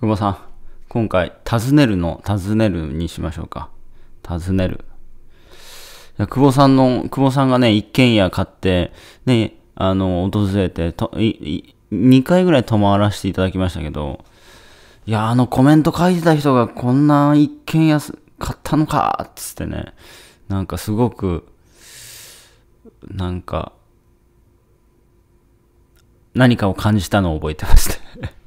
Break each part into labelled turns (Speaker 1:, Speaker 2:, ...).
Speaker 1: 久保さん、今回、尋ねるの、尋ねるにしましょうか。尋ねる。いや久保さんの、久保さんがね、一軒家買って、ね、あの、訪れて、とい2回ぐらい泊まらせていただきましたけど、いや、あのコメント書いてた人がこんな一軒家買ったのかっつってね、なんかすごく、なんか、何かを感じたのを覚えてました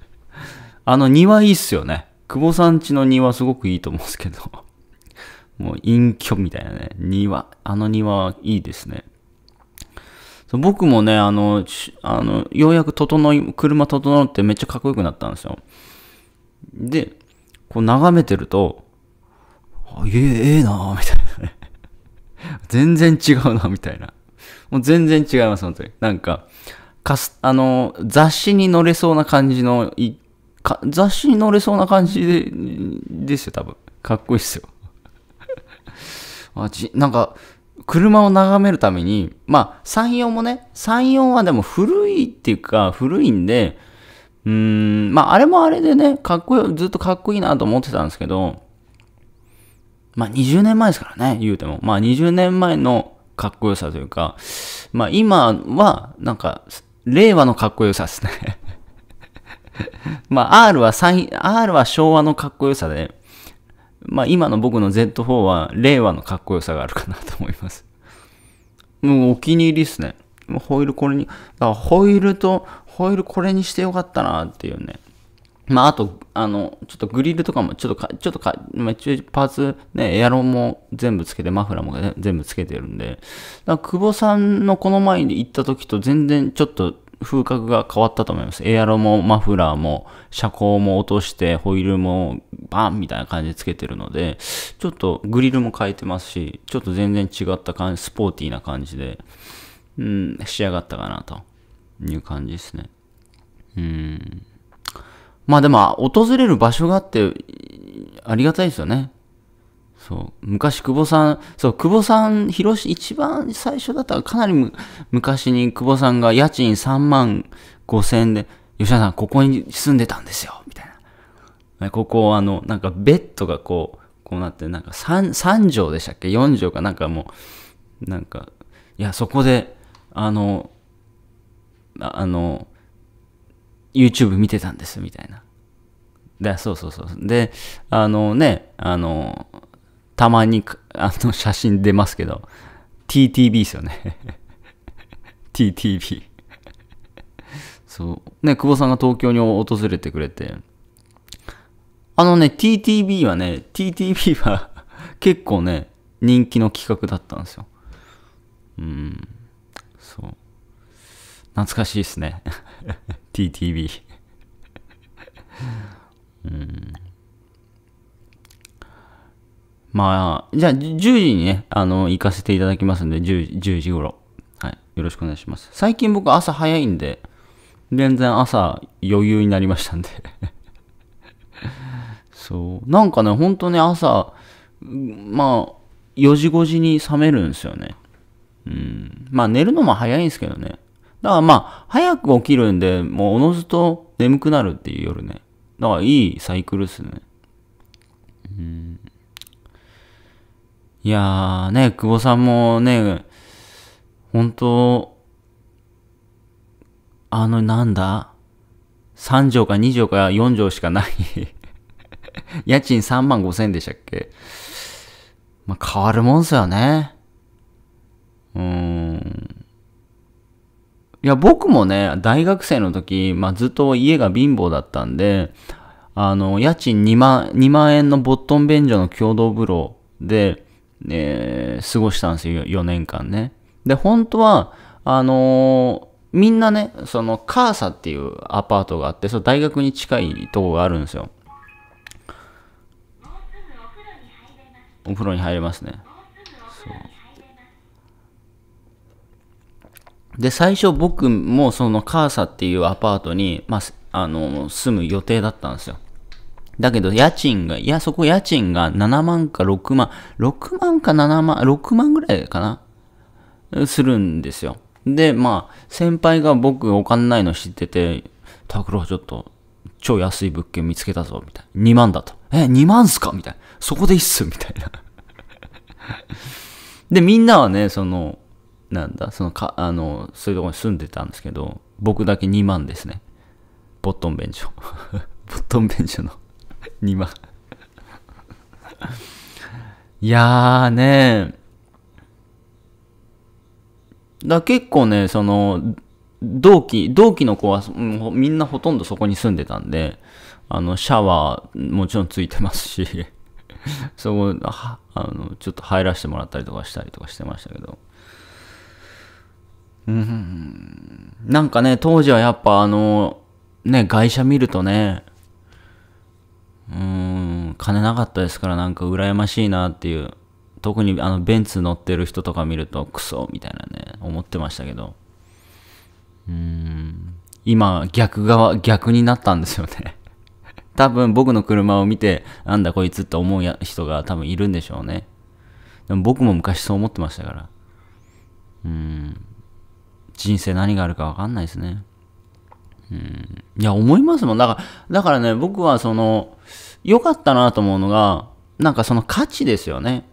Speaker 1: あの庭いいっすよね。久保さん家の庭すごくいいと思うんですけど。もう隠居みたいなね。庭。あの庭いいですね。僕もね、あの、あの、ようやく整い、車整ってめっちゃかっこよくなったんですよ。で、こう眺めてると、あ、ええ、ええなぁ、みたいなね。全然違うな、みたいな。もう全然違います、本当に。なんか、かす、あの、雑誌に載れそうな感じのか雑誌に載れそうな感じでですよ、多分。かっこいいっすよ。あじなんか、車を眺めるために、まあ、34もね、34はでも古いっていうか、古いんで、うーん、まあ、あれもあれでね、かっこよ、ずっとかっこいいなと思ってたんですけど、まあ、20年前ですからね、言うても。まあ、20年前のかっこよさというか、まあ、今は、なんか、令和のかっこよさですねまあ R は最、R は昭和のかっこよさで、まあ今の僕の Z4 は令和のかっこよさがあるかなと思います。もうお気に入りですね。ホイールこれに、だからホイールと、ホイールこれにしてよかったなっていうね。まああと、あの、ちょっとグリルとかもちょっとか、ちょっとか、まあ、パーツね、エアロンも全部つけて、マフラーも、ね、全部つけてるんで、だから久保さんのこの前に行った時と全然ちょっと風格が変わったと思います。エアロもマフラーも車高も落としてホイールもバンみたいな感じでつけてるので、ちょっとグリルも変えてますし、ちょっと全然違った感じ、スポーティーな感じで、うん、仕上がったかなという感じですね。うん。まあでも、訪れる場所があって、ありがたいですよね。そう昔久保さんそう久保さん広し一番最初だったらかなり昔に久保さんが家賃3万5千で吉田さんここに住んでたんですよみたいなここあのなんかベッドがこうこうなってなんか 3, 3畳でしたっけ4畳かなんかもうなんかいやそこであのあの YouTube 見てたんですみたいなでそうそうそうであのねあのたまにあの写真出ますけど、TTB ですよね TTB そう。ね、久保さんが東京に訪れてくれて。あのね、TTB はね、TTB は 結構ね、人気の企画だったんですよ。うん。そう。懐かしいですね。TTB まあ、じゃあ、10時にね、あの、行かせていただきますんで、10, 10時頃。はい。よろしくお願いします。最近僕朝早いんで、全然朝余裕になりましたんで そう。なんかね、ほんとね、朝、まあ、4時5時に冷めるんですよね。うん。まあ、寝るのも早いんですけどね。だからまあ、早く起きるんで、もうおのずと眠くなるっていう夜ね。だからいいサイクルっすね。うん。いやーね、久保さんもね、本当あの、なんだ ?3 畳か2畳か4畳しかない 家賃3万5千でしたっけまあ、変わるもんすよね。うーん。いや、僕もね、大学生の時、まあ、ずっと家が貧乏だったんで、あの、家賃2万、2万円のボットン便所の共同風呂で、えー、過ごしたんですよ、4年間ね。で、本当は、あのー、みんなね、その、カーサっていうアパートがあって、その大学に近いとこがあるんですよ。お風呂に入れますね。で、最初僕もそのカーサっていうアパートに、まあ、あの、住む予定だったんですよ。だけど、家賃が、いや、そこ家賃が7万か6万、6万か7万、6万ぐらいかなするんですよ。で、まあ、先輩が僕お金ないの知ってて、拓郎ちょっと、超安い物件見つけたぞ、みたいな。2万だと。え、2万っすかみたいな。そこでいいっすみたいな。で、みんなはね、その、なんだ、そのか、あの、そういうとこに住んでたんですけど、僕だけ2万ですね。ボットンベンチョ。ボットンベ便ョの2万いやーねだ結構ねその同期同期の子は、うん、みんなほとんどそこに住んでたんであのシャワーもちろんついてますし そこあのちょっと入らせてもらったりとかしたりとかしてましたけどうんなんかね当時はやっぱあのね外車見るとねうーん、金なかったですからなんか羨ましいなっていう。特にあのベンツ乗ってる人とか見るとクソみたいなね、思ってましたけど。うーん、今逆側、逆になったんですよね 多分僕の車を見て、なんだこいつって思う人が多分いるんでしょうね。でも僕も昔そう思ってましたから。うん。人生何があるかわかんないですね。いや、思いますもん。だから、だからね、僕はその、良かったなと思うのが、なんかその価値ですよね。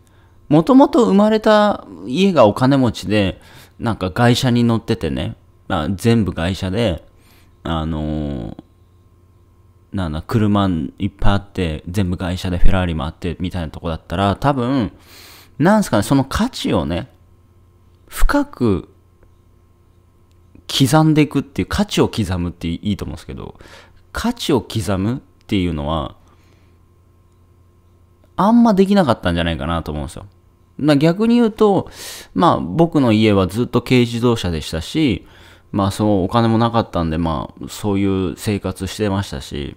Speaker 1: もともと生まれた家がお金持ちで、なんか外車に乗っててね、まあ、全部外車で、あのー、なんだ、車いっぱいあって、全部外車でフェラーリもあって、みたいなとこだったら、多分、なんすかね、その価値をね、深く刻んでいくっていう価値を刻むっていいと思うんですけど価値を刻むっていうのはあんまできなかったんじゃないかなと思うんですよ。まあ、逆に言うと、まあ僕の家はずっと軽自動車でしたし、まあそうお金もなかったんで、まあそういう生活してましたし、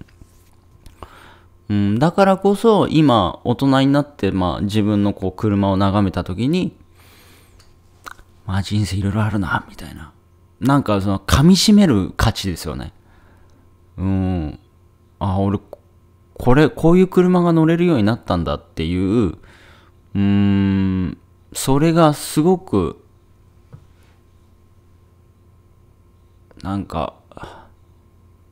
Speaker 1: うん、だからこそ今大人になって、まあ、自分のこう車を眺めた時にまあ人生いろいろあるなみたいななんかその噛みしめる価値ですよね。うん。あ、俺、これ、こういう車が乗れるようになったんだっていう、うーん、それがすごく、なんか、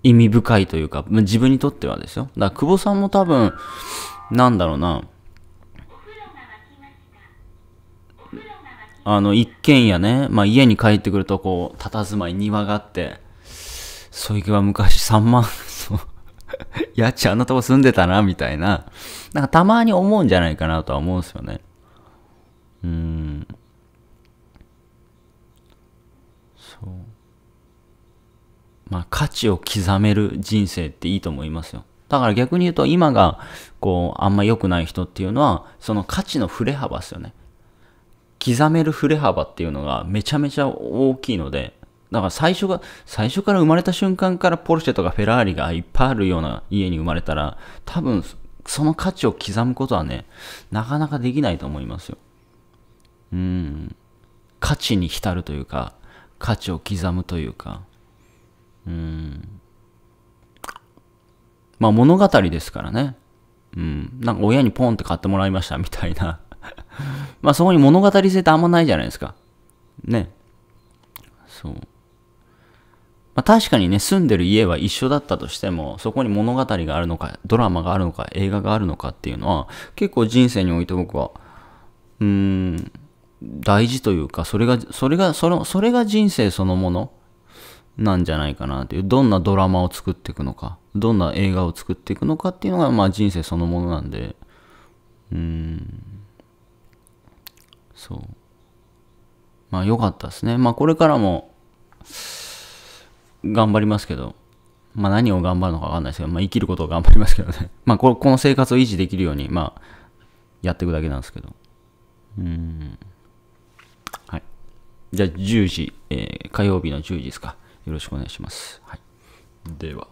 Speaker 1: 意味深いというか、自分にとってはですよ。だから、久保さんも多分、なんだろうな、あの、一軒家ね、まあ家に帰ってくるとこう、佇まい庭があって、そいけは昔3万、そう、家賃あんなとこ住んでたな、みたいな、なんかたまに思うんじゃないかなとは思うんですよね。うん。そう。まあ価値を刻める人生っていいと思いますよ。だから逆に言うと今がこうあんま良くない人っていうのはその価値の振れ幅ですよね。刻める振れ幅っていうのがめちゃめちゃ大きいので、だから最初が、最初から生まれた瞬間からポルシェとかフェラーリがいっぱいあるような家に生まれたら、多分その価値を刻むことはね、なかなかできないと思いますよ。うん。価値に浸るというか、価値を刻むというか、うん。まあ物語ですからね。うん。なんか親にポンって買ってもらいましたみたいな まあそこに物語性ってあんまないじゃないですか。ね。そう。まあ確かにね、住んでる家は一緒だったとしても、そこに物語があるのか、ドラマがあるのか、映画があるのかっていうのは、結構人生において僕は、うーん、大事というか、それが、それが、その、それが人生そのものなんじゃないかなっていう、どんなドラマを作っていくのか、どんな映画を作っていくのかっていうのが、まあ人生そのものなんで、うーん。そう。まあ良かったですね。まあこれからも、頑張りますけど、まあ何を頑張るのかわかんないですけど、まあ生きることを頑張りますけどね。まあこの生活を維持できるように、まあ、やっていくだけなんですけど。うん。はい。じゃあ10時、えー、火曜日の10時ですか。よろしくお願いします。はい。では。